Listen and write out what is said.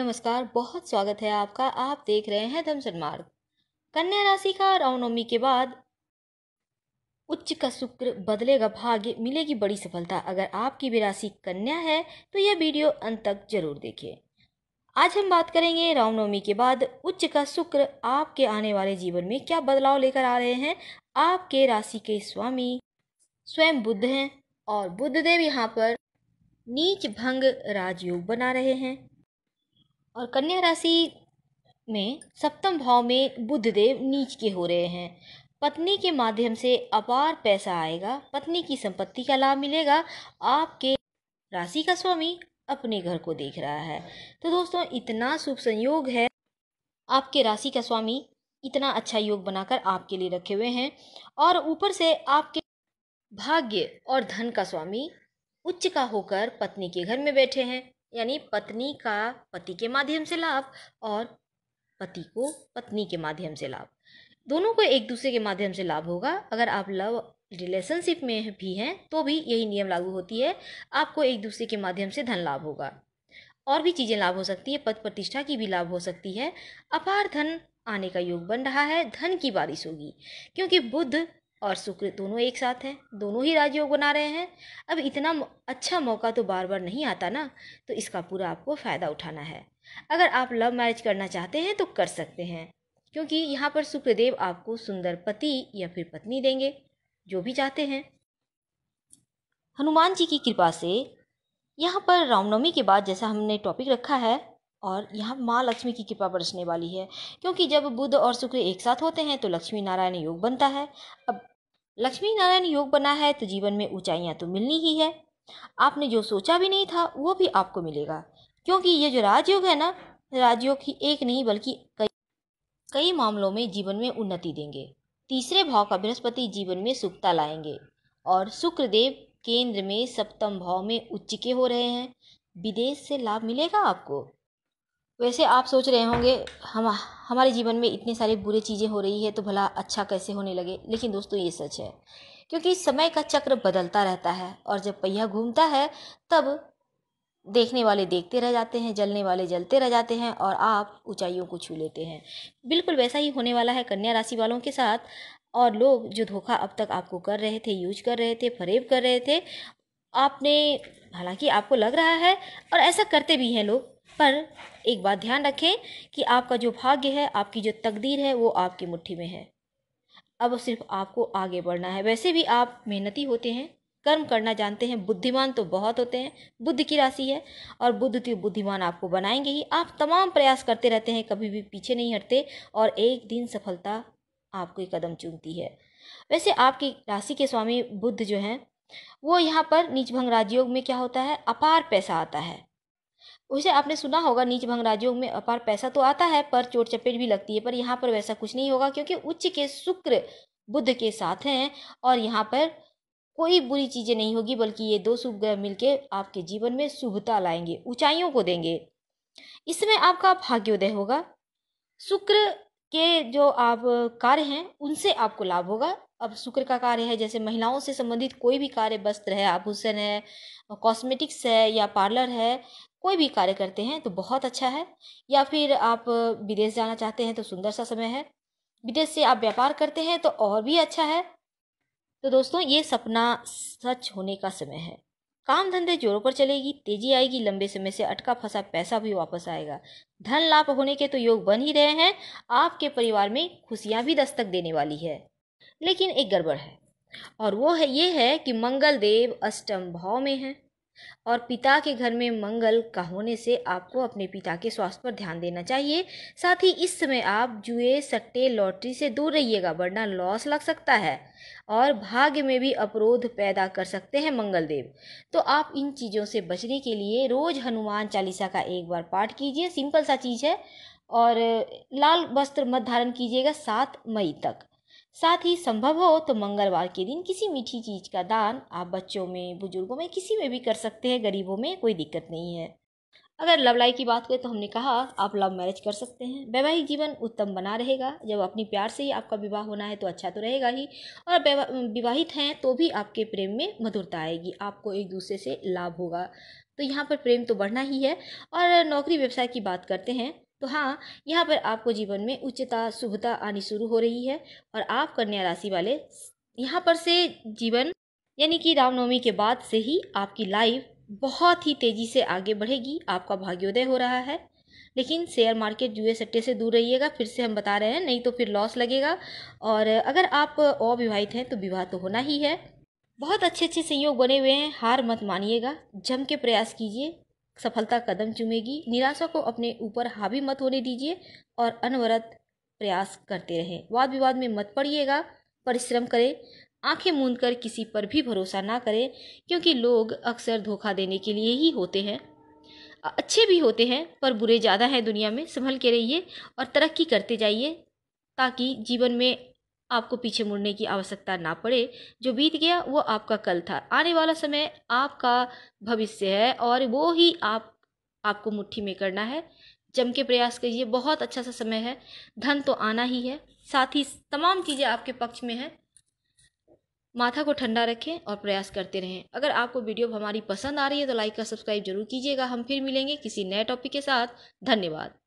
नमस्कार बहुत स्वागत है आपका आप देख रहे हैं धमसन मार्ग कन्या राशि का रामनवमी के बाद उच्च का शुक्र बदलेगा भाग्य मिलेगी बड़ी सफलता अगर आपकी भी राशि कन्या है तो यह वीडियो अंत तक जरूर देखें आज हम बात करेंगे रामनवमी के बाद उच्च का शुक्र आपके आने वाले जीवन में क्या बदलाव लेकर आ रहे हैं आपके राशि के स्वामी स्वयं बुद्ध हैं और बुद्ध देव यहाँ पर नीच भंग राजयोग बना रहे हैं और कन्या राशि में सप्तम भाव में बुद्ध देव नीच के हो रहे हैं पत्नी के माध्यम से अपार पैसा आएगा पत्नी की संपत्ति का लाभ मिलेगा आपके राशि का स्वामी अपने घर को देख रहा है तो दोस्तों इतना शुभ संयोग है आपके राशि का स्वामी इतना अच्छा योग बनाकर आपके लिए रखे हुए हैं और ऊपर से आपके भाग्य और धन का स्वामी उच्च का होकर पत्नी के घर में बैठे हैं यानी पत्नी का पति के माध्यम से लाभ और पति को पत्नी के माध्यम से लाभ दोनों को एक दूसरे के माध्यम से लाभ होगा अगर आप लव रिलेशनशिप में भी हैं तो भी यही नियम लागू होती है आपको एक दूसरे के माध्यम से धन लाभ होगा और भी चीज़ें लाभ हो सकती है पद प्रतिष्ठा की भी लाभ हो सकती है अपार धन आने का योग बन रहा है धन की बारिश होगी क्योंकि बुद्ध और शुक्र दोनों एक साथ हैं दोनों ही राजयोग बना रहे हैं अब इतना अच्छा मौका तो बार बार नहीं आता ना तो इसका पूरा आपको फ़ायदा उठाना है अगर आप लव मैरिज करना चाहते हैं तो कर सकते हैं क्योंकि यहाँ पर शुक्रदेव आपको सुंदर पति या फिर पत्नी देंगे जो भी चाहते हैं हनुमान जी की कृपा से यहाँ पर रामनवमी के बाद जैसा हमने टॉपिक रखा है और यहाँ माँ लक्ष्मी की कृपा बरसने वाली है क्योंकि जब बुध और शुक्र एक साथ होते हैं तो लक्ष्मी नारायण योग बनता है अब लक्ष्मी नारायण योग बना है तो जीवन में ऊंचाइयाँ तो मिलनी ही है आपने जो सोचा भी नहीं था वो भी आपको मिलेगा क्योंकि ये जो राजयोग है ना राजयोग ही एक नहीं बल्कि कई कई मामलों में जीवन में उन्नति देंगे तीसरे भाव का बृहस्पति जीवन में सुखता लाएंगे और शुक्रदेव केंद्र में सप्तम भाव में उच्च के हो रहे हैं विदेश से लाभ मिलेगा आपको वैसे आप सोच रहे होंगे हम हमारे जीवन में इतनी सारी बुरी चीज़ें हो रही है तो भला अच्छा कैसे होने लगे लेकिन दोस्तों ये सच है क्योंकि समय का चक्र बदलता रहता है और जब पहिया घूमता है तब देखने वाले देखते रह जाते हैं जलने वाले जलते रह जाते हैं और आप ऊंचाइयों को छू लेते हैं बिल्कुल वैसा ही होने वाला है कन्या राशि वालों के साथ और लोग जो धोखा अब तक आपको कर रहे थे यूज कर रहे थे फरेब कर रहे थे आपने हालांकि आपको लग रहा है और ऐसा करते भी हैं लोग पर एक बात ध्यान रखें कि आपका जो भाग्य है आपकी जो तकदीर है वो आपकी मुट्ठी में है अब सिर्फ आपको आगे बढ़ना है वैसे भी आप मेहनती होते हैं कर्म करना जानते हैं बुद्धिमान तो बहुत होते हैं बुद्ध की राशि है और बुद्ध तो बुद्धिमान आपको बनाएंगे ही आप तमाम प्रयास करते रहते हैं कभी भी पीछे नहीं हटते और एक दिन सफलता आपको कदम चूमती है वैसे आपकी राशि के स्वामी बुद्ध जो हैं वो यहाँ पर नीचभंग राजयोग में क्या होता है अपार पैसा आता है उसे आपने सुना होगा नीच भंग राज्यों में अपार पैसा तो आता है पर चोट चपेट भी लगती है पर यहाँ पर वैसा कुछ नहीं होगा क्योंकि उच्च के शुक्र बुद्ध के साथ हैं और यहाँ पर कोई बुरी चीज़ें नहीं होगी बल्कि ये दो शुभ ग्रह मिलकर आपके जीवन में शुभता लाएंगे ऊंचाइयों को देंगे इसमें आपका भाग्योदय होगा शुक्र के जो आप कार्य हैं उनसे आपको लाभ होगा अब शुक्र का कार्य है जैसे महिलाओं से संबंधित कोई भी कार्य वस्त्र है आभूषण है कॉस्मेटिक्स है या पार्लर है कोई भी कार्य करते हैं तो बहुत अच्छा है या फिर आप विदेश जाना चाहते हैं तो सुंदर सा समय है विदेश से आप व्यापार करते हैं तो और भी अच्छा है तो दोस्तों ये सपना सच होने का समय है काम धंधे जोरों पर चलेगी तेजी आएगी लंबे समय से अटका फंसा पैसा भी वापस आएगा धन लाभ होने के तो योग बन ही रहे हैं आपके परिवार में खुशियां भी दस्तक देने वाली है लेकिन एक गड़बड़ है और वो है ये है कि मंगल देव अष्टम भाव में हैं और पिता के घर में मंगल का होने से आपको अपने पिता के स्वास्थ्य पर ध्यान देना चाहिए साथ ही इस समय आप जुए सट्टे लॉटरी से दूर रहिएगा वरना लॉस लग सकता है और भाग्य में भी अपरोध पैदा कर सकते हैं मंगल देव तो आप इन चीज़ों से बचने के लिए रोज़ हनुमान चालीसा का एक बार पाठ कीजिए सिंपल सा चीज़ है और लाल वस्त्र मत धारण कीजिएगा सात मई तक साथ ही संभव हो तो मंगलवार के दिन किसी मीठी चीज़ का दान आप बच्चों में बुजुर्गों में किसी में भी कर सकते हैं गरीबों में कोई दिक्कत नहीं है अगर लव लाइफ की बात करें तो हमने कहा आप लव मैरिज कर सकते हैं वैवाहिक जीवन उत्तम बना रहेगा जब अपनी प्यार से ही आपका विवाह होना है तो अच्छा तो रहेगा ही और विवाहित हैं तो भी आपके प्रेम में मधुरता आएगी आपको एक दूसरे से लाभ होगा तो यहाँ पर प्रेम तो बढ़ना ही है और नौकरी व्यवसाय की बात करते हैं तो हाँ यहाँ पर आपको जीवन में उच्चता शुभता आनी शुरू हो रही है और आप कन्या राशि वाले यहाँ पर से जीवन यानी कि रामनवमी के बाद से ही आपकी लाइफ बहुत ही तेज़ी से आगे बढ़ेगी आपका भाग्योदय हो रहा है लेकिन शेयर मार्केट जुए सट्टे से दूर रहिएगा फिर से हम बता रहे हैं नहीं तो फिर लॉस लगेगा और अगर आप अविवाहित हैं तो विवाह तो होना ही है बहुत अच्छे अच्छे संयोग बने हुए हैं हार मत मानिएगा जम के प्रयास कीजिए सफलता कदम चूमेगी निराशा को अपने ऊपर हावी मत होने दीजिए और अनवरत प्रयास करते रहें वाद विवाद में मत पड़िएगा परिश्रम करें आंखें मूंद कर किसी पर भी भरोसा ना करें क्योंकि लोग अक्सर धोखा देने के लिए ही होते हैं अच्छे भी होते हैं पर बुरे ज़्यादा हैं दुनिया में संभल के रहिए और तरक्की करते जाइए ताकि जीवन में आपको पीछे मुड़ने की आवश्यकता ना पड़े जो बीत गया वो आपका कल था आने वाला समय आपका भविष्य है और वो ही आप आपको मुट्ठी में करना है जम के प्रयास करिए बहुत अच्छा सा समय है धन तो आना ही है साथ ही तमाम चीज़ें आपके पक्ष में हैं माथा को ठंडा रखें और प्रयास करते रहें अगर आपको वीडियो हमारी पसंद आ रही है तो लाइक और सब्सक्राइब जरूर कीजिएगा हम फिर मिलेंगे किसी नए टॉपिक के साथ धन्यवाद